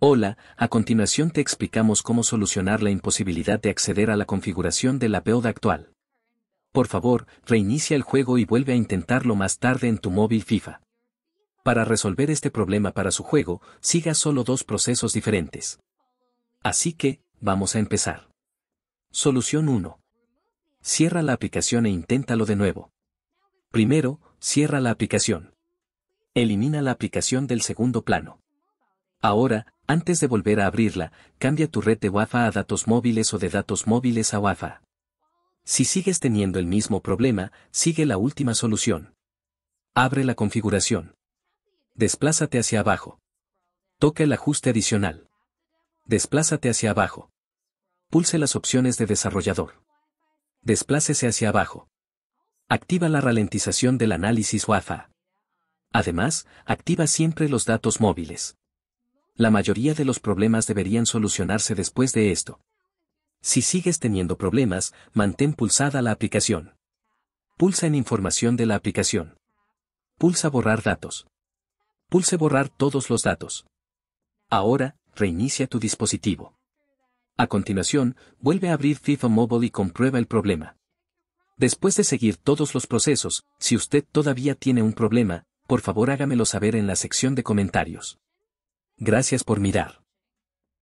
Hola, a continuación te explicamos cómo solucionar la imposibilidad de acceder a la configuración de la POD actual. Por favor, reinicia el juego y vuelve a intentarlo más tarde en tu móvil FIFA. Para resolver este problema para su juego, siga solo dos procesos diferentes. Así que, vamos a empezar. Solución 1. Cierra la aplicación e inténtalo de nuevo. Primero, cierra la aplicación. Elimina la aplicación del segundo plano. Ahora, antes de volver a abrirla, cambia tu red de WAFA a datos móviles o de datos móviles a WAFA. Si sigues teniendo el mismo problema, sigue la última solución. Abre la configuración. Desplázate hacia abajo. Toca el ajuste adicional. Desplázate hacia abajo. Pulse las opciones de desarrollador. Desplácese hacia abajo. Activa la ralentización del análisis WAFA. Además, activa siempre los datos móviles la mayoría de los problemas deberían solucionarse después de esto. Si sigues teniendo problemas, mantén pulsada la aplicación. Pulsa en información de la aplicación. Pulsa borrar datos. Pulse borrar todos los datos. Ahora, reinicia tu dispositivo. A continuación, vuelve a abrir FIFA Mobile y comprueba el problema. Después de seguir todos los procesos, si usted todavía tiene un problema, por favor hágamelo saber en la sección de comentarios. Gracias por mirar.